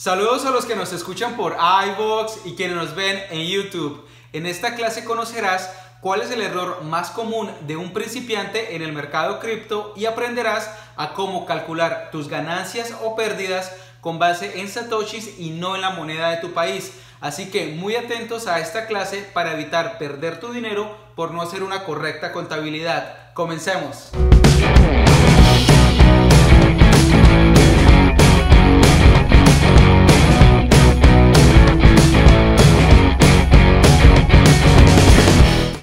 Saludos a los que nos escuchan por iVox y quienes nos ven en YouTube. En esta clase conocerás cuál es el error más común de un principiante en el mercado cripto y aprenderás a cómo calcular tus ganancias o pérdidas con base en satoshis y no en la moneda de tu país. Así que muy atentos a esta clase para evitar perder tu dinero por no hacer una correcta contabilidad. Comencemos.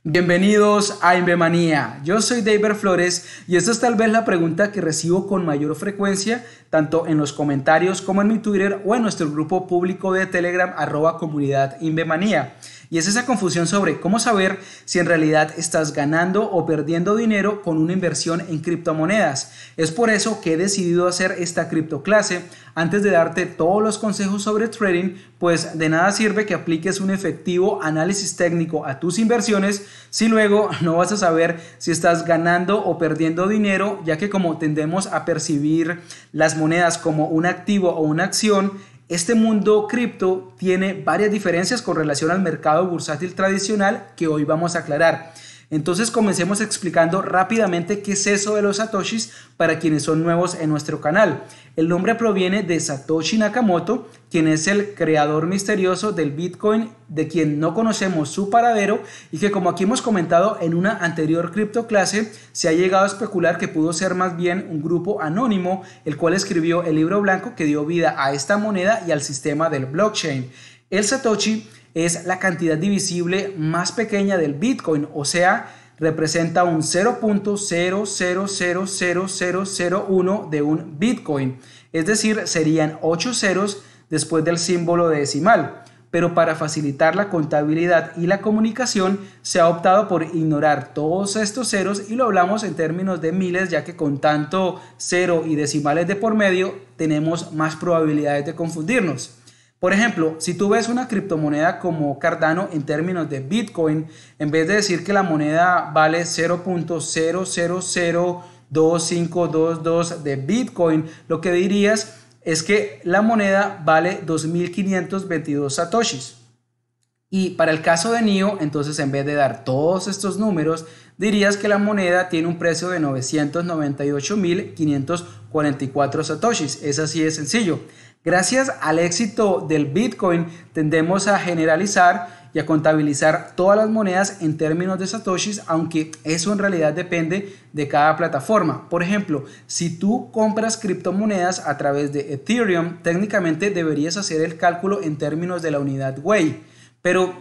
Bienvenidos a Invemanía. Yo soy David Flores y esta es tal vez la pregunta que recibo con mayor frecuencia, tanto en los comentarios como en mi Twitter o en nuestro grupo público de Telegram, arroba comunidad Invemanía. Y es esa confusión sobre cómo saber si en realidad estás ganando o perdiendo dinero con una inversión en criptomonedas. Es por eso que he decidido hacer esta cripto clase antes de darte todos los consejos sobre trading, pues de nada sirve que apliques un efectivo análisis técnico a tus inversiones si luego no vas a saber si estás ganando o perdiendo dinero, ya que como tendemos a percibir las monedas como un activo o una acción, este mundo cripto tiene varias diferencias con relación al mercado bursátil tradicional que hoy vamos a aclarar. Entonces comencemos explicando rápidamente qué es eso de los satoshis para quienes son nuevos en nuestro canal. El nombre proviene de Satoshi Nakamoto, quien es el creador misterioso del Bitcoin, de quien no conocemos su paradero y que como aquí hemos comentado en una anterior cripto clase, se ha llegado a especular que pudo ser más bien un grupo anónimo, el cual escribió el libro blanco que dio vida a esta moneda y al sistema del blockchain. El Satoshi es la cantidad divisible más pequeña del Bitcoin, o sea, representa un 0.0000001 de un Bitcoin. Es decir, serían 8 ceros después del símbolo decimal. Pero para facilitar la contabilidad y la comunicación se ha optado por ignorar todos estos ceros y lo hablamos en términos de miles ya que con tanto cero y decimales de por medio tenemos más probabilidades de confundirnos. Por ejemplo, si tú ves una criptomoneda como Cardano en términos de Bitcoin, en vez de decir que la moneda vale 0.0002522 de Bitcoin, lo que dirías es que la moneda vale 2.522 satoshis. Y para el caso de NIO, entonces en vez de dar todos estos números, dirías que la moneda tiene un precio de 998.544 satoshis. Es así de sencillo. Gracias al éxito del Bitcoin tendemos a generalizar y a contabilizar todas las monedas en términos de satoshis, aunque eso en realidad depende de cada plataforma. Por ejemplo, si tú compras criptomonedas a través de Ethereum, técnicamente deberías hacer el cálculo en términos de la unidad Way. Pero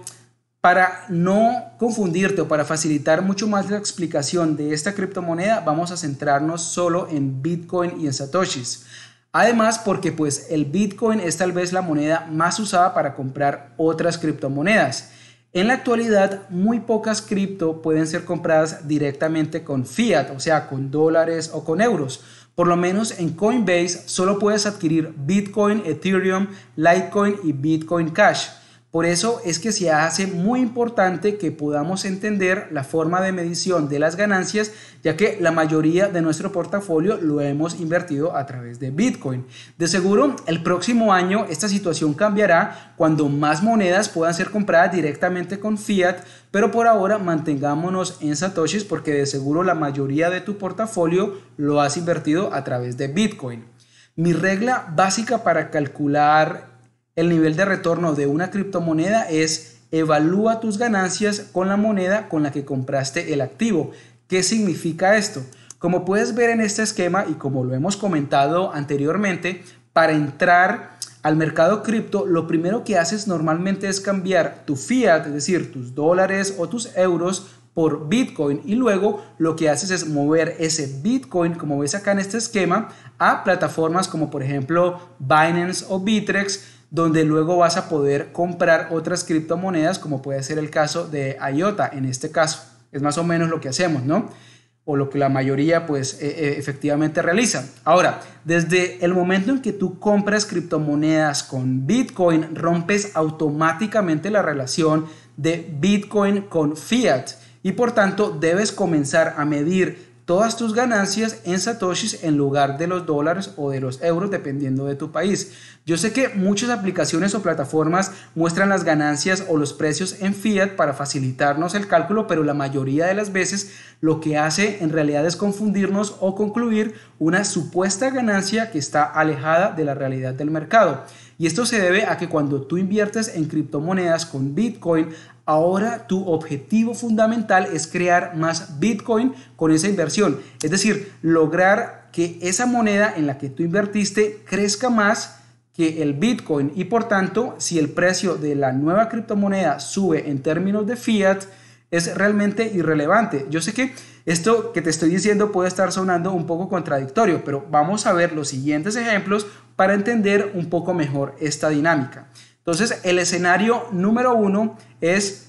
para no confundirte o para facilitar mucho más la explicación de esta criptomoneda, vamos a centrarnos solo en Bitcoin y en Satoshis. Además, porque pues el Bitcoin es tal vez la moneda más usada para comprar otras criptomonedas. En la actualidad, muy pocas cripto pueden ser compradas directamente con fiat, o sea, con dólares o con euros. Por lo menos en Coinbase solo puedes adquirir Bitcoin, Ethereum, Litecoin y Bitcoin Cash. Por eso es que se hace muy importante que podamos entender la forma de medición de las ganancias, ya que la mayoría de nuestro portafolio lo hemos invertido a través de Bitcoin. De seguro, el próximo año esta situación cambiará cuando más monedas puedan ser compradas directamente con fiat, pero por ahora mantengámonos en satoshis porque de seguro la mayoría de tu portafolio lo has invertido a través de Bitcoin. Mi regla básica para calcular el nivel de retorno de una criptomoneda es evalúa tus ganancias con la moneda con la que compraste el activo. ¿Qué significa esto? Como puedes ver en este esquema y como lo hemos comentado anteriormente, para entrar al mercado cripto, lo primero que haces normalmente es cambiar tu fiat, es decir, tus dólares o tus euros por Bitcoin y luego lo que haces es mover ese Bitcoin, como ves acá en este esquema, a plataformas como por ejemplo Binance o Bitrex donde luego vas a poder comprar otras criptomonedas, como puede ser el caso de IOTA en este caso. Es más o menos lo que hacemos, ¿no? O lo que la mayoría, pues, e, e, efectivamente realiza. Ahora, desde el momento en que tú compras criptomonedas con Bitcoin, rompes automáticamente la relación de Bitcoin con Fiat y por tanto debes comenzar a medir todas tus ganancias en satoshis en lugar de los dólares o de los euros dependiendo de tu país. Yo sé que muchas aplicaciones o plataformas muestran las ganancias o los precios en fiat para facilitarnos el cálculo, pero la mayoría de las veces lo que hace en realidad es confundirnos o concluir una supuesta ganancia que está alejada de la realidad del mercado. Y esto se debe a que cuando tú inviertes en criptomonedas con Bitcoin, ahora tu objetivo fundamental es crear más Bitcoin con esa inversión. Es decir, lograr que esa moneda en la que tú invertiste crezca más que el Bitcoin. Y por tanto, si el precio de la nueva criptomoneda sube en términos de fiat, es realmente irrelevante. Yo sé que esto que te estoy diciendo puede estar sonando un poco contradictorio, pero vamos a ver los siguientes ejemplos para entender un poco mejor esta dinámica. Entonces, el escenario número uno es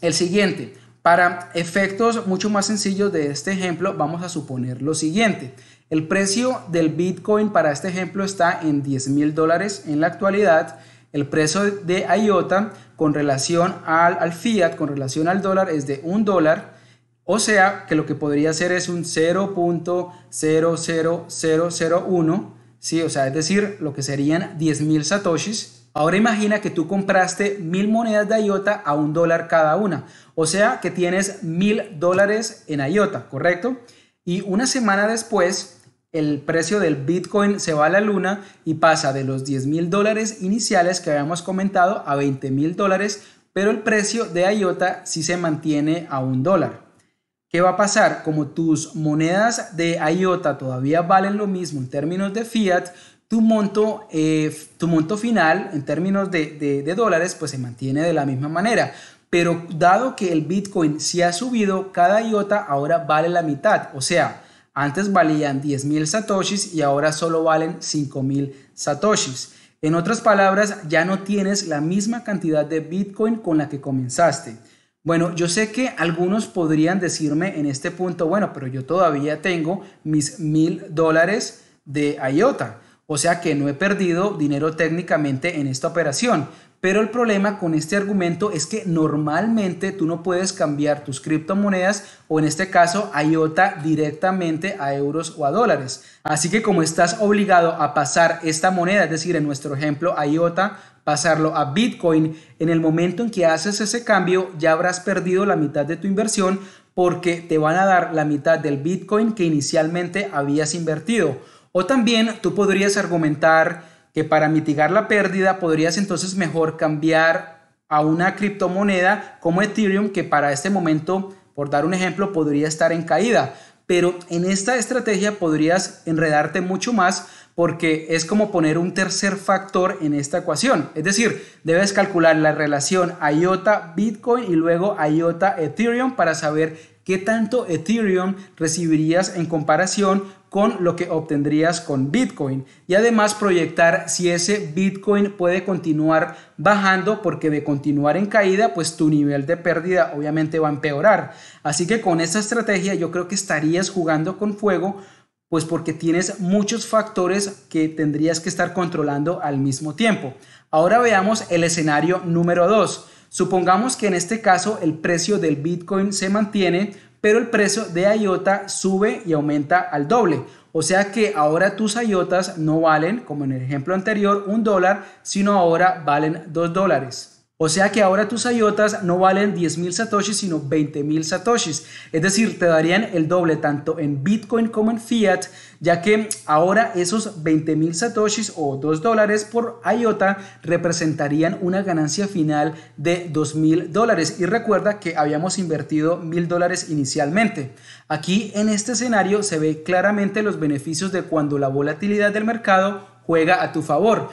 el siguiente. Para efectos mucho más sencillos de este ejemplo, vamos a suponer lo siguiente. El precio del Bitcoin para este ejemplo está en 10 mil dólares en la actualidad. El precio de IOTA con relación al, fiat, con relación al dólar, es de un dólar. O sea que lo que podría ser es un 0.00001 ¿sí? O sea, es decir, lo que serían 10.000 satoshis. Ahora imagina que tú compraste mil monedas de IOTA a un dólar cada una. O sea que tienes mil dólares en IOTA, ¿correcto? Y una semana después, el precio del Bitcoin se va a la luna y pasa de los 10 mil dólares iniciales que habíamos comentado a 20 mil dólares, pero el precio de IOTA sí se mantiene a un dólar. ¿Qué va a pasar? Como tus monedas de IOTA todavía valen lo mismo en términos de fiat, tu monto, eh, tu monto final en términos de, dólares pues se mantiene de la misma manera. Pero dado que el Bitcoin se ha subido, cada IOTA ahora vale la mitad. O sea, antes valían 10.000 satoshis y ahora solo valen 5.000 satoshis. En otras palabras, ya no tienes la misma cantidad de Bitcoin con la que comenzaste. Bueno, yo sé que algunos podrían decirme en este punto, bueno, pero yo todavía tengo mis mil dólares de IOTA, o sea que no he perdido dinero técnicamente en esta operación. Pero el problema con este argumento es que normalmente tú no puedes cambiar tus criptomonedas o en este caso IOTA directamente a euros o a dólares. Así que como estás obligado a pasar esta moneda, es decir, en nuestro ejemplo IOTA pasarlo a Bitcoin, en el momento en que haces ese cambio ya habrás perdido la mitad de tu inversión porque te van a dar la mitad del Bitcoin que inicialmente habías invertido. O también tú podrías argumentar que para mitigar la pérdida podrías entonces mejor cambiar a una criptomoneda como Ethereum que para este momento, por dar un ejemplo, podría estar en caída. Pero en esta estrategia podrías enredarte mucho más porque es como poner un tercer factor en esta ecuación. Es decir, debes calcular la relación IOTA Bitcoin y luego IOTA Ethereum para saber qué tanto Ethereum recibirías en comparación con lo que obtendrías con Bitcoin y además proyectar si ese Bitcoin puede continuar bajando porque de continuar en caída pues tu nivel de pérdida obviamente va a empeorar así que con esta estrategia yo creo que estarías jugando con fuego pues porque tienes muchos factores que tendrías que estar controlando al mismo tiempo. Ahora veamos el escenario número 2. Supongamos que en este caso el precio del Bitcoin se mantiene, pero el precio de IOTA sube y aumenta al doble. O sea que ahora tus IOTAs no valen, como en el ejemplo anterior, un dólar, sino ahora valen dos dólares. O sea que ahora tus IOTAs no valen 10.000 satoshis, sino 20.000 satoshis. Es decir, te darían el doble tanto en Bitcoin como en Fiat, ya que ahora esos 20.000 satoshis o 2 dólares por IOTA representarían una ganancia final de 2.000 dólares. Y recuerda que habíamos invertido 1.000 dólares inicialmente. Aquí en este escenario se ve claramente los beneficios de cuando la volatilidad del mercado juega a tu favor.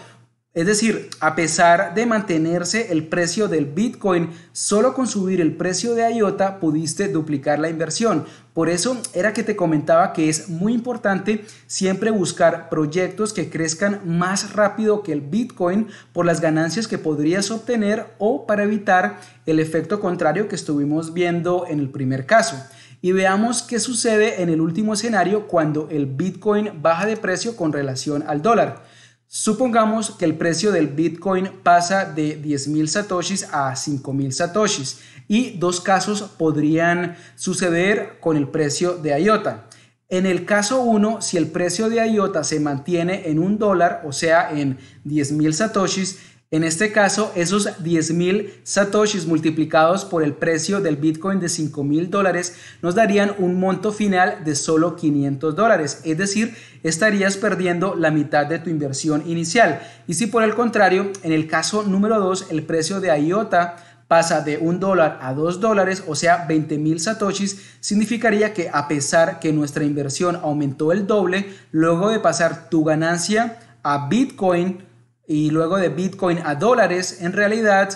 Es decir, a pesar de mantenerse el precio del Bitcoin, solo con subir el precio de IOTA pudiste duplicar la inversión. Por eso era que te comentaba que es muy importante siempre buscar proyectos que crezcan más rápido que el Bitcoin por las ganancias que podrías obtener o para evitar el efecto contrario que estuvimos viendo en el primer caso y veamos qué sucede en el último escenario cuando el Bitcoin baja de precio con relación al dólar. Supongamos que el precio del Bitcoin pasa de 10.000 satoshis a 5.000 satoshis y dos casos podrían suceder con el precio de IOTA. En el caso 1, si el precio de IOTA se mantiene en un dólar, o sea, en 10.000 satoshis, en este caso, esos 10.000 satoshis multiplicados por el precio del Bitcoin de 5.000 dólares nos darían un monto final de solo 500 dólares, es decir, estarías perdiendo la mitad de tu inversión inicial. Y si por el contrario, en el caso número 2, el precio de IOTA pasa de 1 dólar a 2 dólares, o sea, 20 mil satoshis, significaría que a pesar que nuestra inversión aumentó el doble, luego de pasar tu ganancia a Bitcoin, y luego de Bitcoin a dólares, en realidad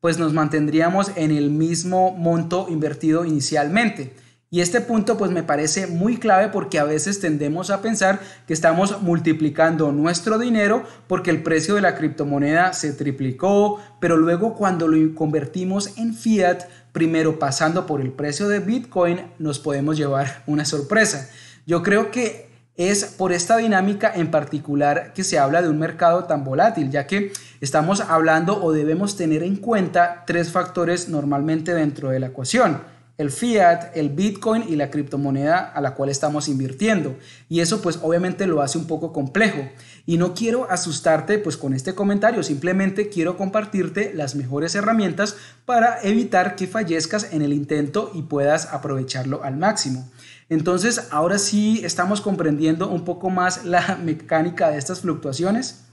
pues nos mantendríamos en el mismo monto invertido inicialmente. Y este punto pues me parece muy clave porque a veces tendemos a pensar que estamos multiplicando nuestro dinero porque el precio de la criptomoneda se triplicó, pero luego cuando lo convertimos en fiat, primero pasando por el precio de Bitcoin, nos podemos llevar una sorpresa. Yo creo que es por esta dinámica en particular que se habla de un mercado tan volátil, ya que estamos hablando o debemos tener en cuenta tres factores normalmente dentro de la ecuación. El fiat, el bitcoin y la criptomoneda a la cual estamos invirtiendo. Y eso pues obviamente lo hace un poco complejo. Y no quiero asustarte pues con este comentario, simplemente quiero compartirte las mejores herramientas para evitar que fallezcas en el intento y puedas aprovecharlo al máximo. Entonces, ahora sí estamos comprendiendo un poco más la mecánica de estas fluctuaciones.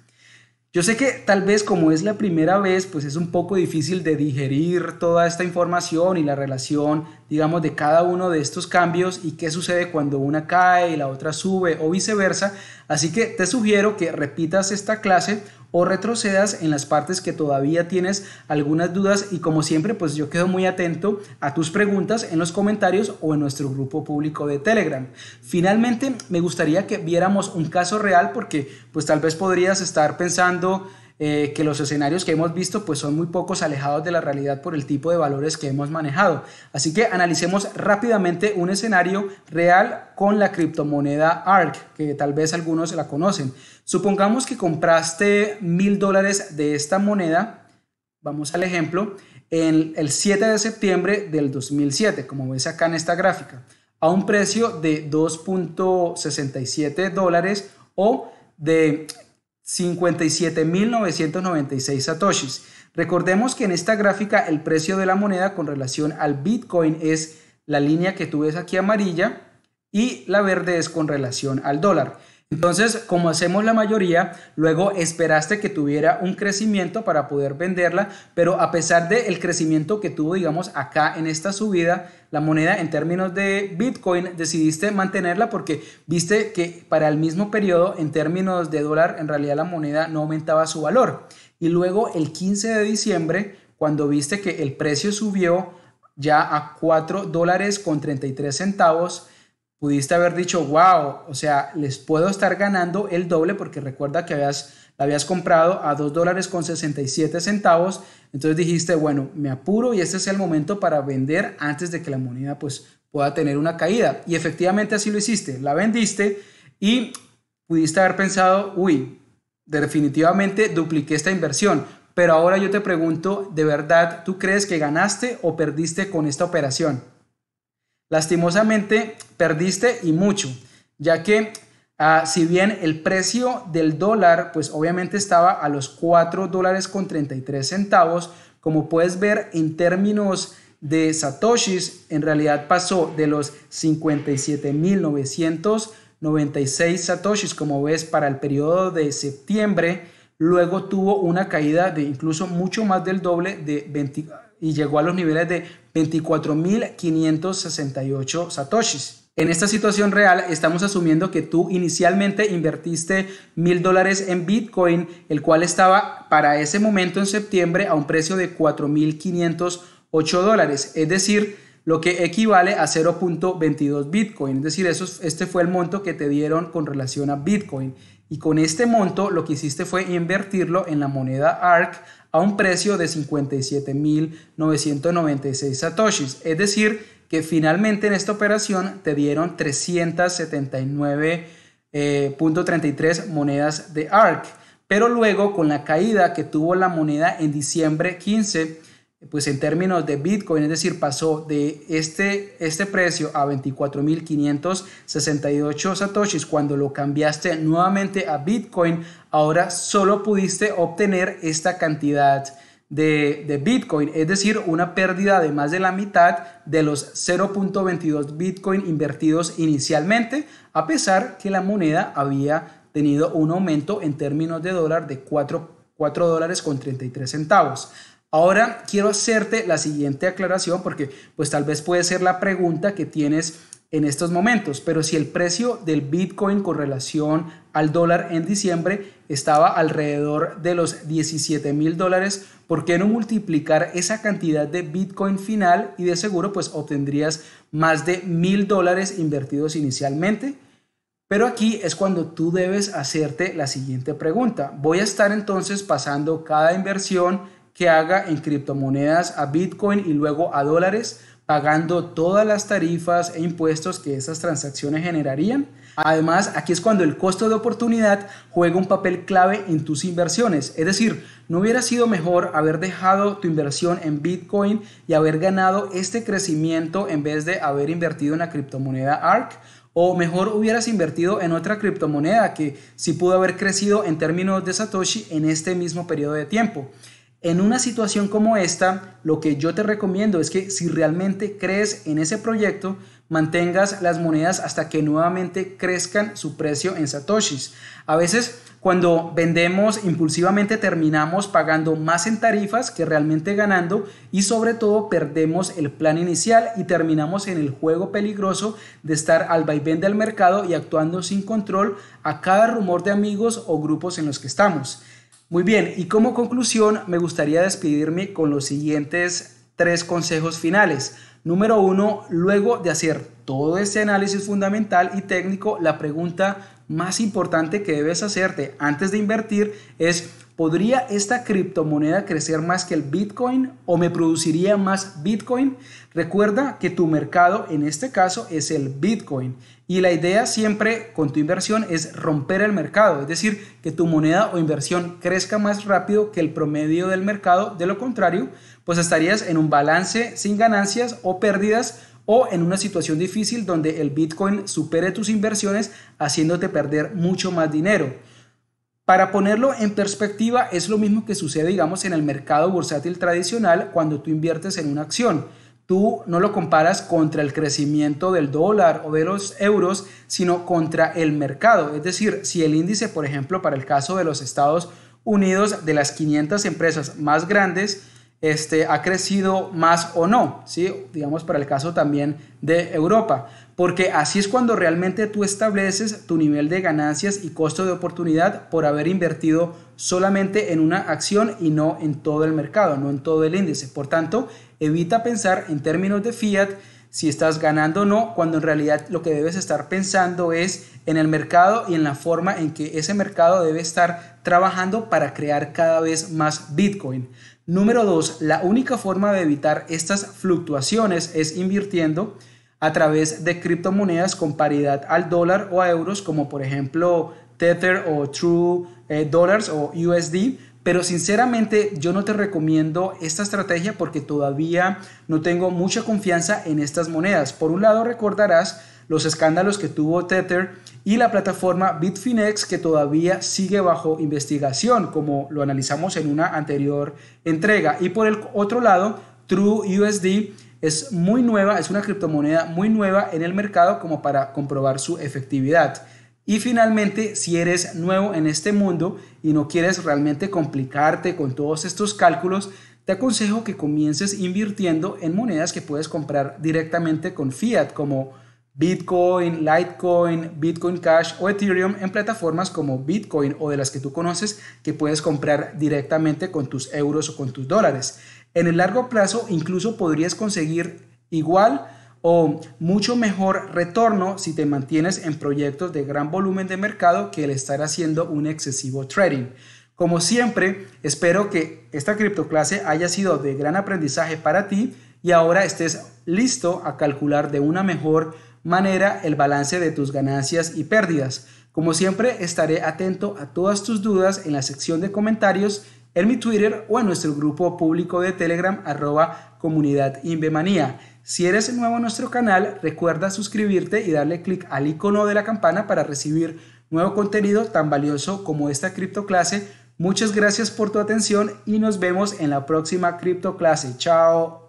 Yo sé que tal vez como es la primera vez, pues es un poco difícil de digerir toda esta información y la relación, digamos, de cada uno de estos cambios y qué sucede cuando una cae y la otra sube o viceversa. Así que te sugiero que repitas esta clase o retrocedas en las partes que todavía tienes algunas dudas y como siempre pues yo quedo muy atento a tus preguntas en los comentarios o en nuestro grupo público de Telegram. Finalmente me gustaría que viéramos un caso real porque pues tal vez podrías estar pensando eh, que los escenarios que hemos visto pues son muy pocos alejados de la realidad por el tipo de valores que hemos manejado. Así que analicemos rápidamente un escenario real con la criptomoneda ARC, que tal vez algunos la conocen. Supongamos que compraste mil dólares de esta moneda, vamos al ejemplo, en el 7 de septiembre del 2007, como ves acá en esta gráfica, a un precio de 2.67 dólares o de 57.996 satoshis. Recordemos que en esta gráfica el precio de la moneda con relación al Bitcoin es la línea que tú ves aquí amarilla y la verde es con relación al dólar. Entonces, como hacemos la mayoría, luego esperaste que tuviera un crecimiento para poder venderla, pero a pesar del crecimiento que tuvo, digamos, acá en esta subida, la moneda en términos de Bitcoin, decidiste mantenerla porque viste que para el mismo periodo, en términos de dólar, en realidad la moneda no aumentaba su valor. Y luego el 15 de diciembre, cuando viste que el precio subió ya a 4 dólares con 33 centavos, pudiste haber dicho, wow, o sea, les puedo estar ganando el doble porque recuerda que habías, la habías comprado a 2 dólares con 67 centavos. Entonces dijiste, bueno, me apuro y este es el momento para vender antes de que la moneda pues pueda tener una caída. Y efectivamente así lo hiciste, la vendiste y pudiste haber pensado, uy, definitivamente dupliqué esta inversión. Pero ahora yo te pregunto, ¿de verdad tú crees que ganaste o perdiste con esta operación? Lastimosamente, perdiste y mucho, ya que ah, si bien el precio del dólar, pues obviamente estaba a los 4 dólares con 33 centavos, como puedes ver en términos de satoshis, en realidad pasó de los 57.996 satoshis, como ves, para el periodo de septiembre, luego tuvo una caída de incluso mucho más del doble de 20, y llegó a los niveles de 24.568 satoshis. En esta situación real estamos asumiendo que tú inicialmente invertiste mil dólares en Bitcoin, el cual estaba para ese momento en septiembre a un precio de 4.508 dólares, es decir, lo que equivale a 0.22 Bitcoin. Es decir, eso, este fue el monto que te dieron con relación a Bitcoin. Y con este monto lo que hiciste fue invertirlo en la moneda ARC a un precio de 57.996 satoshis. Es decir, que finalmente en esta operación te dieron 379.33 eh, monedas de ARC. Pero luego con la caída que tuvo la moneda en diciembre 15, pues en términos de Bitcoin, es decir, pasó de este, este precio a 24.568 satoshis cuando lo cambiaste nuevamente a Bitcoin, ahora solo pudiste obtener esta cantidad de, Bitcoin, es decir, una pérdida de más de la mitad de los 0.22 Bitcoin invertidos inicialmente, a pesar que la moneda había tenido un aumento en términos de dólar de 4, 4 dólares con 33 centavos. Ahora quiero hacerte la siguiente aclaración porque pues tal vez puede ser la pregunta que tienes en estos momentos, pero si el precio del Bitcoin con relación al dólar en diciembre estaba alrededor de los 17 mil dólares, ¿por qué no multiplicar esa cantidad de Bitcoin final y de seguro pues obtendrías más de mil dólares invertidos inicialmente? Pero aquí es cuando tú debes hacerte la siguiente pregunta. Voy a estar entonces pasando cada inversión que haga en criptomonedas a Bitcoin y luego a dólares, pagando todas las tarifas e impuestos que esas transacciones generarían. Además, aquí es cuando el costo de oportunidad juega un papel clave en tus inversiones. Es decir, ¿no hubiera sido mejor haber dejado tu inversión en Bitcoin y haber ganado este crecimiento en vez de haber invertido en la criptomoneda ARK? O mejor hubieras invertido en otra criptomoneda que sí pudo haber crecido en términos de Satoshi en este mismo periodo de tiempo. En una situación como esta, lo que yo te recomiendo es que si realmente crees en ese proyecto, mantengas las monedas hasta que nuevamente crezcan su precio en satoshis. A veces cuando vendemos impulsivamente terminamos pagando más en tarifas que realmente ganando y sobre todo perdemos el plan inicial y terminamos en el juego peligroso de estar al vaivén del mercado y actuando sin control a cada rumor de amigos o grupos en los que estamos. Muy bien, y como conclusión me gustaría despedirme con los siguientes tres consejos finales. Número uno, luego de hacer todo este análisis fundamental y técnico, la pregunta más importante que debes hacerte antes de invertir es ¿Podría esta criptomoneda crecer más que el Bitcoin o me produciría más Bitcoin? Recuerda que tu mercado en este caso es el Bitcoin y la idea siempre con tu inversión es romper el mercado, es decir, que tu moneda o inversión crezca más rápido que el promedio del mercado, de lo contrario, pues estarías en un balance sin ganancias o pérdidas o en una situación difícil donde el Bitcoin supere tus inversiones haciéndote perder mucho más dinero. Para ponerlo en perspectiva, es lo mismo que sucede, digamos, en el mercado bursátil tradicional cuando tú inviertes en una acción. Tú no lo comparas contra el crecimiento del dólar o de los euros, sino contra el mercado. Es decir, si el índice, por ejemplo, para el caso de los Estados Unidos, de las 500 empresas más grandes, este, ha crecido más o no, ¿sí? digamos para el caso también de Europa, porque así es cuando realmente tú estableces tu nivel de ganancias y costo de oportunidad por haber invertido solamente en una acción y no en todo el mercado, no en todo el índice. Por tanto, evita pensar en términos de fiat si estás ganando o no, cuando en realidad lo que debes estar pensando es en el mercado y en la forma en que ese mercado debe estar trabajando para crear cada vez más Bitcoin. Número dos, la única forma de evitar estas fluctuaciones es invirtiendo a través de criptomonedas con paridad al dólar o a euros, como por ejemplo Tether o True eh, Dollars o USD, pero sinceramente yo no te recomiendo esta estrategia porque todavía no tengo mucha confianza en estas monedas. Por un lado recordarás los escándalos que tuvo Tether y la plataforma Bitfinex que todavía sigue bajo investigación, como lo analizamos en una anterior entrega. Y por el otro lado, TrueUSD es muy nueva, es una criptomoneda muy nueva en el mercado como para comprobar su efectividad. Y finalmente, si eres nuevo en este mundo y no quieres realmente complicarte con todos estos cálculos, te aconsejo que comiences invirtiendo en monedas que puedes comprar directamente con fiat, como Bitcoin, Litecoin, Bitcoin Cash o Ethereum en plataformas como Bitcoin o de las que tú conoces que puedes comprar directamente con tus euros o con tus dólares. En el largo plazo incluso podrías conseguir igual o mucho mejor retorno si te mantienes en proyectos de gran volumen de mercado que el estar haciendo un excesivo trading. Como siempre, espero que esta criptoclase haya sido de gran aprendizaje para ti y ahora estés listo a calcular de una mejor manera el balance de tus ganancias y pérdidas. Como siempre, estaré atento a todas tus dudas en la sección de comentarios, en mi Twitter o en nuestro grupo público de Telegram arroba comunidad Invemanía. Si eres nuevo en nuestro canal, recuerda suscribirte y darle clic al icono de la campana para recibir nuevo contenido tan valioso como esta cripto clase. Muchas gracias por tu atención y nos vemos en la próxima cripto clase. Chao.